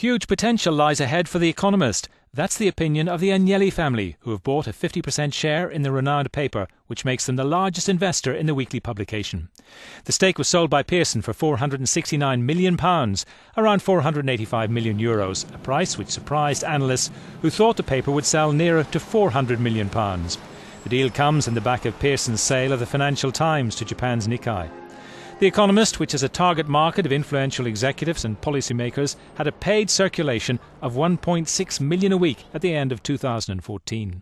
Huge potential lies ahead for The Economist. That's the opinion of the Agnelli family, who have bought a 50% share in the renowned paper, which makes them the largest investor in the weekly publication. The stake was sold by Pearson for £469 million, around 485 million euros, a price which surprised analysts who thought the paper would sell nearer to £400 million. The deal comes in the back of Pearson's sale of the Financial Times to Japan's Nikkei. The Economist, which is a target market of influential executives and policymakers, had a paid circulation of 1.6 million a week at the end of 2014.